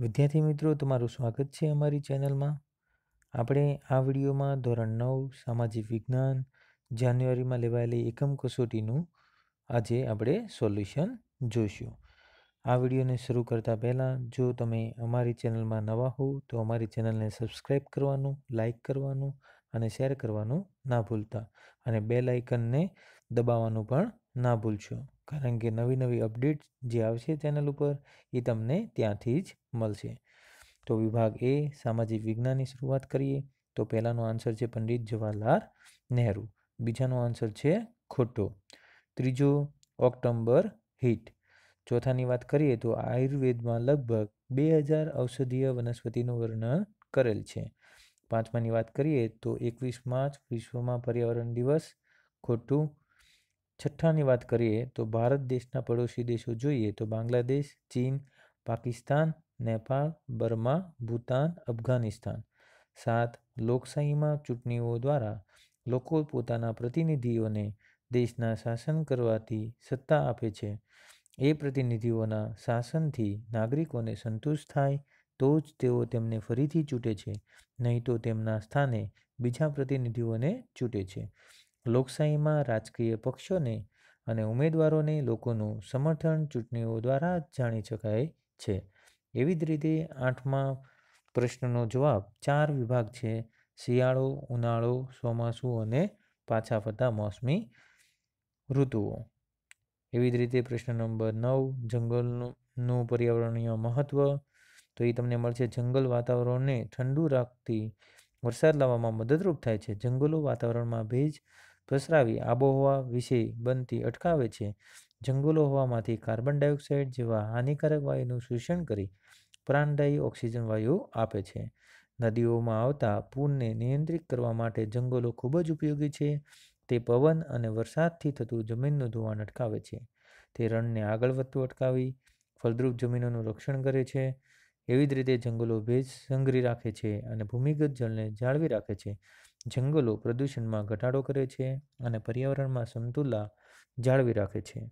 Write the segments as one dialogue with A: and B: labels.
A: વિદ્યાર્થી મિત્રો તમારું સ્વાગત છે અમારી ચેનલમાં આપણે આ વિડીયોમાં ધોરણ નવ સામાજિક વિજ્ઞાન જાન્યુઆરીમાં લેવાયેલી એકમ કસોટીનું આજે આપણે સોલ્યુશન જોઈશું આ વિડીયોને શરૂ કરતાં પહેલાં જો તમે અમારી ચેનલમાં નવા હો તો અમારી ચેનલને સબસ્ક્રાઈબ કરવાનું લાઇક કરવાનું અને શેર કરવાનું ના ભૂલતા અને બેલ આઇકનને દબાવવાનું પણ ના ભૂલશો કારણ કે નવી નવી અપડેટ જે આવશે ચેનલ ઉપર એ તમને ત્યાંથી જ મળશે તો વિભાગ એ સામાજિક વિજ્ઞાનની શરૂઆત કરીએ તો પહેલાંનો આન્સર છે પંડિત જવાહરલાલ નહેરુ બીજાનો આન્સર છે ખોટો ત્રીજો ઓક્ટોમ્બર હીટ ચોથાની વાત કરીએ તો આયુર્વેદમાં લગભગ બે હજાર ઔષધીય વનસ્પતિનું વર્ણન કરેલ છે પાંચમાની વાત કરીએ તો એકવીસ માર્ચ વિશ્વમાં પર્યાવરણ દિવસ ખોટું છઠ્ઠાની વાત કરીએ તો ભારત દેશના પડોશી દેશો જોઈએ તો બાંગ્લાદેશ ચીન પાકિસ્તાન નેપાળ બર્મા ભૂતાન અફઘાનિસ્તાન સાત લોકશાહીમાં ચૂંટણીઓ દ્વારા લોકો પોતાના પ્રતિનિધિઓને દેશના શાસન કરવાથી સત્તા આપે છે એ પ્રતિનિધિઓના શાસનથી નાગરિકોને સંતુષ્ટ થાય તો જ તેઓ તેમને ફરીથી ચૂંટે છે નહીં તો તેમના સ્થાને બીજા પ્રતિનિધિઓને ચૂંટે છે લોકશાહીમાં રાજકીય પક્ષોને અને ઉમેદવારોને લોકોનું સમર્થન ચૂંટણીઓ દ્વારા જાણી શકાય છે એવી જ રીતે આઠમા પ્રશ્નનો જવાબ ચાર વિભાગ છે શિયાળો ઉનાળો ચોમાસું અને પાછા ફરતા મોસમી ઋતુઓ એવી જ રીતે પ્રશ્ન નંબર નવ જંગલનું પર્યાવરણીય મહત્ત્વ તો એ તમને મળશે જંગલ વાતાવરણને ઠંડુ રાખતી વરસાદ લાવવામાં મદદરૂપ થાય છે જંગલો વાતાવરણમાં ભેજ ઘસરાવી આબોહવા વિશે બનતી અટકાવે છે જંગલો હવામાંથી કાર્બન ડાયોક્સાઇડ જેવા હાનિકારક વાયુનું શોષણ કરી પ્રાણદાયી ઓક્સિજન વાયુ આપે છે નદીઓમાં આવતા પૂરને નિયંત્રિત કરવા માટે જંગલો ખૂબ જ ઉપયોગી છે તે પવન અને વરસાદથી થતું જમીનનું ધોવાણ અટકાવે છે તે રણને આગળ વધતું અટકાવી ફળદ્રુપ જમીનોનું રક્ષણ કરે છે એવી જ રીતે જંગલો ભેજ સંગ્રહી રાખે છે અને ભૂમિગત જળને જાળવી રાખે છે જંગલો પ્રદૂષણમાં ઘટાડો કરે છે અને પર્યાવરણમાં સમતુલા જાળવી રાખે છે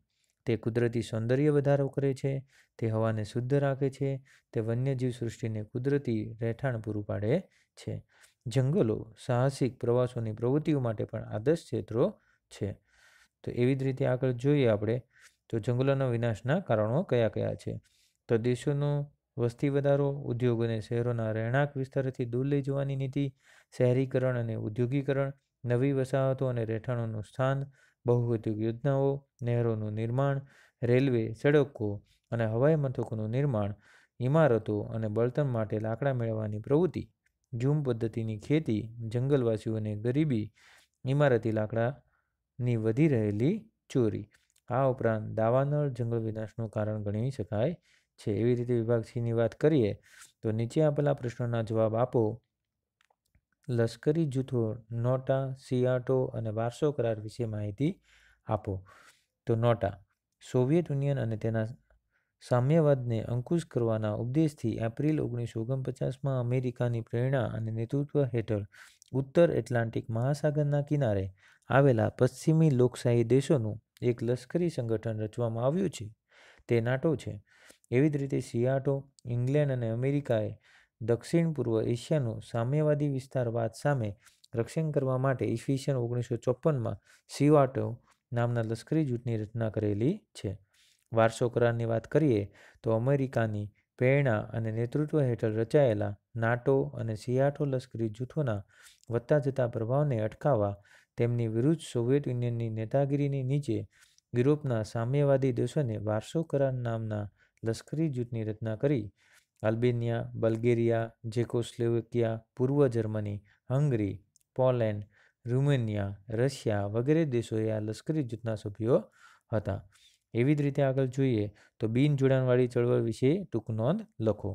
A: તે કુદરતી સૌંદર્ય વધારો કરે છે તે હવાને શુદ્ધ રાખે છે તે વન્યજીવ સૃષ્ટિને કુદરતી રહેઠાણ પૂરું પાડે છે જંગલો સાહસિક પ્રવાસોની પ્રવૃત્તિઓ માટે પણ આદર્શ ક્ષેત્રો છે તો એવી જ રીતે આગળ જોઈએ આપણે તો જંગલોના વિનાશના કારણો કયા કયા છે તો દેશોનું વસ્તી વધારો ઉદ્યોગ અને શહેરોના રહેણાંક વિસ્તારથી દૂર લઈ જવાની નીતિ શહેરીકરણ અને ઉદ્યોગીકરણ નવી વસાહતો અને રહેઠાણોનું સ્થાન બહુઉદ્યોગ યોજનાઓ નહેરોનું નિર્માણ રેલવે સડકો અને હવાઈ મથકોનું નિર્માણ ઇમારતો અને બળતણ માટે લાકડા મેળવવાની પ્રવૃત્તિ ઝૂમ પદ્ધતિની ખેતી જંગલવાસીઓ અને ગરીબી ઇમારતી લાકડાની વધી રહેલી ચોરી આ ઉપરાંત દાવાનળ જંગલ વિનાશનું કારણ ગણી શકાય છે એવી રીતે વિભાગ સીની વાત કરીએ તો નીચે આપેલા પ્રશ્નોના જવાબ આપો લશ્કરી જૂથો નોટા સિયાટો અને વારસો કરાર વિશે માહિતી આપો તો નોટા સોવિયેત યુનિયન અને તેના સામ્યવાદને અંકુશ કરવાના ઉપદેશથી એપ્રિલ ઓગણીસો ઓગણપચાસમાં અમેરિકાની પ્રેરણા અને નેતૃત્વ હેઠળ ઉત્તર એટલાન્ટિક મહાસાગરના કિનારે આવેલા પશ્ચિમી લોકશાહી દેશોનું એક લશ્કરી સંગઠન રચવામાં આવ્યું છે તે નાટો છે એવી જ રીતે સિયાટો ઇંગ્લેન્ડ અને અમેરિકાએ દક્ષિણ પૂર્વ એશિયાનો સામ્યવાદી વિસ્તારવાદ સામે રક્ષણ કરવા માટે ઈસવીસન ઓગણીસો ચોપનમાં સિવાટો નામના લશ્કરી જૂથની રચના કરેલી છે વારસો કરારની વાત કરીએ તો અમેરિકાની પ્રેરણા અને નેતૃત્વ હેઠળ રચાયેલા નાટો અને સિયાટો લશ્કરી જૂથોના વધતા જતા પ્રભાવને અટકાવવા તેમની વિરુદ્ધ સોવિયત યુનિયનની નેતાગીરીની નીચે યુરોપના સામ્યવાદી દેશોને વારસો કરાર નામના લશ્કરી જૂથની રચના કરી આલ્બેનિયા બલ્ગેરિયા જેકોસ્લોવેકિયા પૂર્વ Germany Hungary Poland Romania Russia વગેરે દેશોએ આ લશ્કરી જૂથના સભ્યો હતા એવી જ રીતે આગળ જોઈએ તો બિન જોડાણવાળી ચળવળ વિશે ટૂંક નોંધ લખો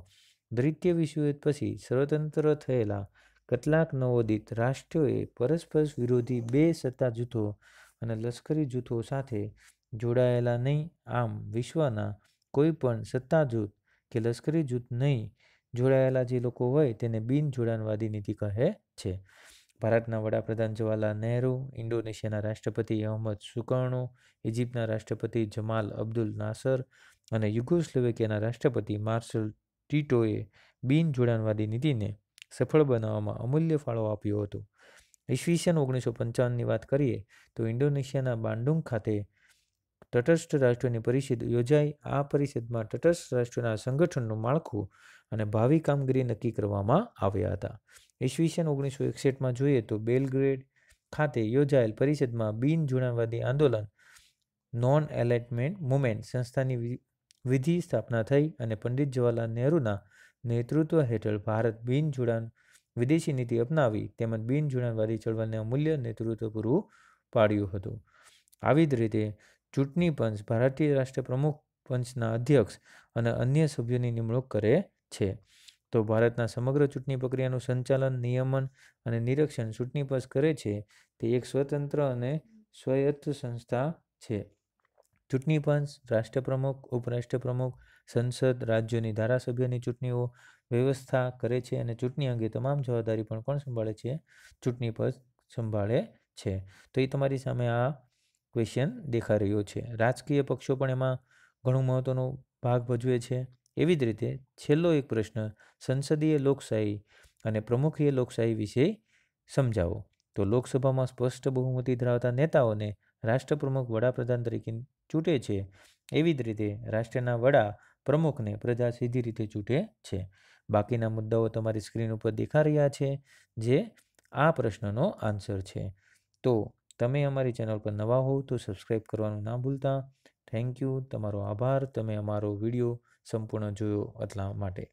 A: દ્વિતીય વિશ્વયુદ્ધ પછી સ્વતંત્ર થયેલા કેટલાક નવોદિત રાષ્ટ્રોએ પરસ્પર વિરોધી બે સત્તા જૂથો અને લશ્કરી જૂથો સાથે જોડાયેલા નહીં આમ વિશ્વના કોઈ પણ સત્તા જૂથ કે લશ્કરી જૂથ નહીં જોડાયેલા જે લોકો હોય તેને બિન જોડાણવાદી નીતિ કહે છે ભારતના વડાપ્રધાન જવાહરલાલ નહેરુ ઇન્ડોનેશિયાના રાષ્ટ્રપતિ અહમદ સુકર્ણો ઇજિપ્તના રાષ્ટ્રપતિ જમાલ અબ્દુલ નાસર અને યુગોસ્લોવેકિયાના રાષ્ટ્રપતિ માર્શલ ટીટોએ બિન જોડાણવાદી નીતિને સફળ બનાવવામાં અમૂલ્ય ફાળો આપ્યો હતો ઈસવીસન ઓગણીસો પંચાવનની વાત કરીએ તો ઇન્ડોનેશિયાના બાંડુંગ ખાતે તટસ્થ રાષ્ટ્રોની પરિષદ યોજાઈ આ પરિષદમાં તટસ્થ રાષ્ટ્રોના સંગઠનનું માળખું અને ભાવિ કામગીરી નક્કી કરવામાં આવ્યા હતા ઈસવીસન ઓગણીસો એકસઠમાં જોઈએ તો બેલગ્રેડ ખાતે યોજાયેલ પરિષદમાં બિન જોડાણવાદી આંદોલન નોન એલાઇટમેન્ટ મુમેન્ટ સંસ્થાની વિધિ સ્થાપના થઈ અને પંડિત જવાહરલાલ નહેરુના નેતૃત્વ હેઠળ ભારત બિન જોડાણ વિદેશી નીતિ અપનાવી તેમજ બિન જોડાણવાદી ચળવળને અમૂલ્ય નેતૃત્વ પૂરું પાડ્યું હતું આવી જ રીતે ચૂંટણી પંચ ભારતીય રાષ્ટ્ર પ્રમુખ પંચના અધ્યક્ષ અને અન્ય સભ્યોની નિમણૂક કરે છે તો ભારતના સમગ્ર ચૂંટણી પ્રક્રિયાનું સંચાલન નિયમન અને નિરીક્ષણ ચૂંટણી પંચ કરે છે તે એક સ્વતંત્ર અને સ્વાયત્ત સંસ્થા છે ચૂંટણી પંચ રાષ્ટ્રપ્રમુખ ઉપરાષ્ટ્રપ્રમુખ સંસદ રાજ્યોની ધારાસભ્યોની ચૂંટણીઓ વ્યવસ્થા કરે છે અને ચૂંટણી અંગે તમામ જવાબદારી પણ કોણ સંભાળે છે ચૂંટણી પંચ સંભાળે છે તો એ તમારી સામે આ ક્વેશ્ચન દેખાઈ રહ્યો છે રાજકીય પક્ષો પણ એમાં ઘણું મહત્ત્વનો ભાગ ભજવે છે એવી જ રીતે છેલ્લો એક પ્રશ્ન સંસદીય લોકશાહી અને પ્રમુખીય લોકશાહી વિશે સમજાવો તો લોકસભામાં સ્પષ્ટ બહુમતી ધરાવતા નેતાઓને રાષ્ટ્રપ્રમુખ વડાપ્રધાન તરીકે ચૂંટે છે એવી જ રીતે રાષ્ટ્રના વડા પ્રમુખને પ્રજા સીધી રીતે ચૂંટે છે બાકીના મુદ્દાઓ તમારી સ્ક્રીન ઉપર દેખા રહ્યા છે જે આ પ્રશ્નનો આન્સર છે તો તમે અમારી ચેનલ પર નવા હોવ તો સબસ્ક્રાઈબ કરવાનું ના ભૂલતા થેન્ક યુ તમારો આભાર તમે અમારો વિડીયો સંપૂર્ણ જોયો એટલા માટે